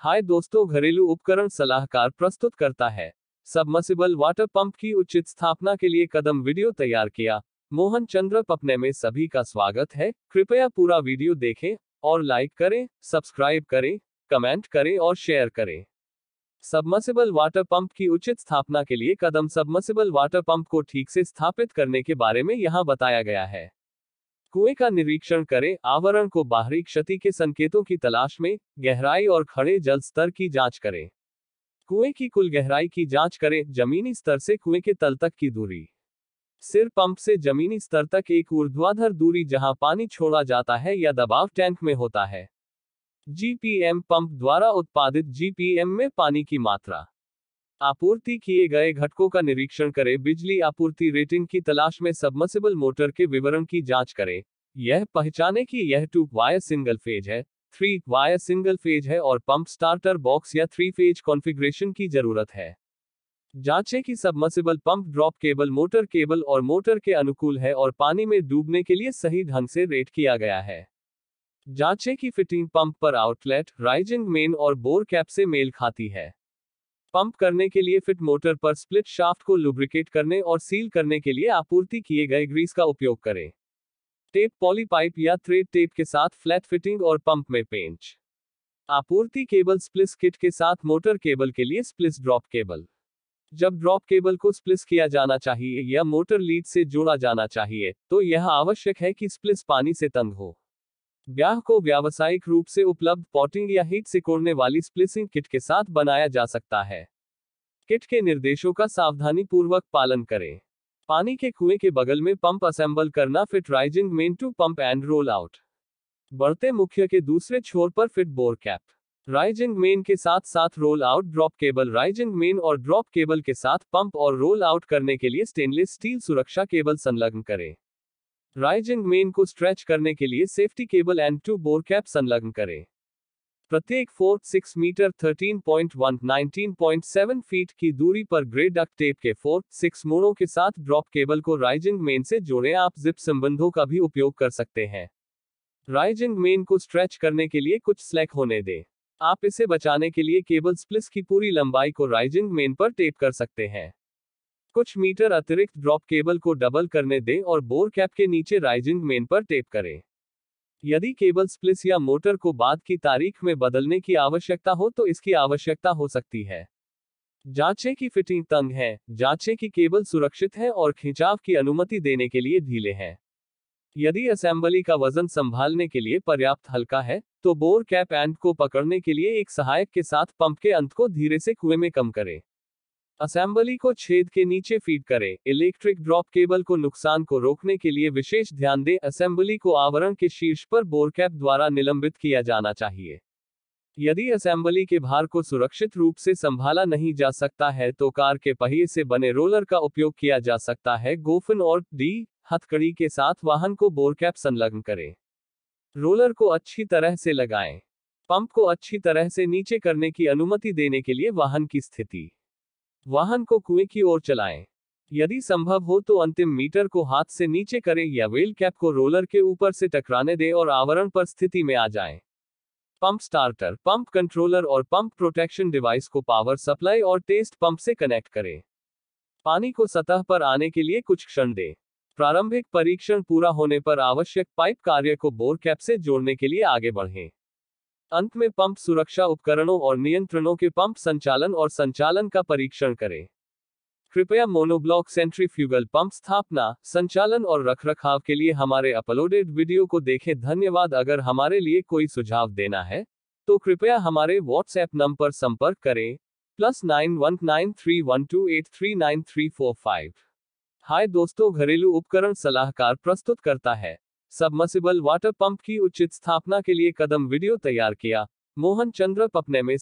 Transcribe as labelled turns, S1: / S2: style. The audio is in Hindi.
S1: हाय दोस्तों घरेलू उपकरण सलाहकार प्रस्तुत करता है सबमर्सिबल वाटर पंप की उचित स्थापना के लिए कदम वीडियो तैयार किया मोहन चंद्र पपने में सभी का स्वागत है कृपया पूरा वीडियो देखें और लाइक करें सब्सक्राइब करें कमेंट करें और शेयर करें सबमर्सिबल वाटर पंप की उचित स्थापना के लिए कदम सबमर्सिबल वाटर पंप को ठीक से स्थापित करने के बारे में यहाँ बताया गया है कुएं का निरीक्षण करें आवरण को बाहरी क्षति के संकेतों की तलाश में गहराई और खड़े जल स्तर की जांच करें कुएं की कुल गहराई की जांच करें जमीनी स्तर से कुएं के तल तक की दूरी सिर पंप से जमीनी स्तर तक एक ऊर्ध्वाधर दूरी जहां पानी छोड़ा जाता है या दबाव टैंक में होता है जीपीएम पंप द्वारा उत्पादित जीपीएम में पानी की मात्रा आपूर्ति किए गए घटकों का निरीक्षण करें बिजली आपूर्ति रेटिंग की तलाश में सबमर्सिबल मोटर के विवरण की जांच करें यह पहचाने कि यह टू वायर सिंगल फेज है थ्री वायर सिंगल फेज है और पंप स्टार्टर बॉक्स या थ्री फेज कॉन्फ़िगरेशन की जरूरत है जांचें कि submersible pump drop cable motor cable और मोटर के अनुकूल है और पानी में डूबने के लिए सही ढंग से रेट किया गया है जांचें कि फिटिंग पंप पर आउटलेट राइजिंग मेन और बोर कैप से मेल खाती है पंप करने के लिए फिट मोटर पर स्प्लिट शाफ्ट को लुब्रिकेट करने और सील करने के लिए आपूर्ति किए गए ग्रीस का उपयोग करें टेप पॉली पाइप या थ्रेड टेप के साथ फ्लैट फिटिंग और पंप में पेंच आपूर्ति केबल स्प्लिस किट के साथ मोटर केबल के लिए स्प्लिस ड्रॉप केबल जब ड्रॉप केबल को स्प्लिस किया जाना चाहिए या मोटर लीड से जोड़ा जाना चाहिए तो यह आवश्यक है कि स्प्लिस पानी से तंग हो ब्याह को व्यावसायिक रूप से उपलब्ध पॉटिंग या हीट सिकोड़ने वाली स्प्लिसिंग किट के साथ बनाया जा सकता है किट के निर्देशों का सावधानी पूर्वक पालन करें पानी के कुएं के बगल में पंप असेंबल करना fit rising main to pump end roll out बढ़ते मुख्य के दूसरे छोर पर fit bore cap rising main के साथ साथ roll out drop cable rising main और ड्रॉप केबल के साथ पंप और रोल आउट करने के लिए स्टेनलेस स्टील सुरक्षा केबल संलग्न करें राइजिंग मेन को स्ट्रेच करने के लिए safety cable end to bore cap संलग्न करें प्रत्येक fourth six metre thirteen point one nineteen point seven feet की दूरी पर ग्रे डक टेप के फोर्थ सिक्स मोड़ों के साथ ड्रॉप केबल को राइजिंग मेन से जोड़ें आप जिप संबंधों का भी उपयोग कर सकते हैं राइजिंग मेन को स्ट्रेच करने के लिए कुछ स्लैक होने दें आप इसे बचाने के लिए केबल स्प्लिस की पूरी लंबाई को राइजिंग मेन पर टेप कर सकते हैं कुछ मीटर अतिरिक्त ड्रॉप केबल को डबल करने दें और बोर कैप के नीचे राइजिंग मेन पर टेप करें यदि केबल स्प्लिस या मोटर को बाद की तारीख में बदलने की आवश्यकता हो तो इसकी आवश्यकता हो सकती है जांचें कि फिटिंग तंग है जांचें कि केबल सुरक्षित है और खिंचाव की अनुमति देने के लिए ढीले हैं यदि असेंबली का वजन संभालने के लिए पर्याप्त हल्का है तो बोर कैप एंड को पकड़ने के लिए एक सहायक के साथ पंप के अंत को धीरे से कुएं में कम करें असेंबली को छेद के नीचे फीड करें इलेक्ट्रिक ड्रॉप केबल को नुकसान को रोकने के लिए विशेष ध्यान दें असेंबली को आवरण के शीर्ष पर बोरकैप द्वारा निलंबित किया जाना चाहिए यदि असेंबली के भार को सुरक्षित रूप से संभाला नहीं जा सकता है तो कार के पहिए से बने रोलर का उपयोग किया जा सकता है गोफिन और डी हथकड़ी के साथ वाहन को बोरकैप संलग्न करें रोलर को अच्छी तरह से लगाएं। पंप को अच्छी तरह से नीचे करने की अनुमति देने के लिए वाहन की स्थिति वाहन को कुएं की ओर चलाएं। यदि संभव हो तो अंतिम मीटर को हाथ से नीचे करें या व्हील कैप को रोलर के ऊपर से टकराने दें और आवरण पर स्थिति में आ जाएं। पंप स्टार्टर पंप कंट्रोलर और पंप प्रोटेक्शन डिवाइस को पावर सप्लाई और टेस्ट पंप से कनेक्ट करें पानी को सतह पर आने के लिए कुछ क्षण दें प्रारंभिक परीक्षण पूरा होने पर आवश्यक पाइप कार्य को बोर कैप से जोड़ने के लिए आगे बढ़ें अंत में पंप सुरक्षा उपकरणों और नियंत्रणों के पंप संचालन और संचालन का परीक्षण करें कृपया मोनोब्लॉक सेंट्रीफ्यूगल पंप स्थापना संचालन और रखरखाव के लिए हमारे अपलोडेड वीडियो को देखें धन्यवाद अगर हमारे लिए कोई सुझाव देना है तो कृपया हमारे व्हाट्सएप नंबर पर संपर्क करें plus nine one nine three one two eight three nine three four five hi दोस्तों घरेलू उपकरण सलाहकार प्रस्तुत करता है सबमर्सिबल वाटर पंप की उचित स्थापना के लिए कदम वीडियो तैयार किया मोहन चंद्र पपने में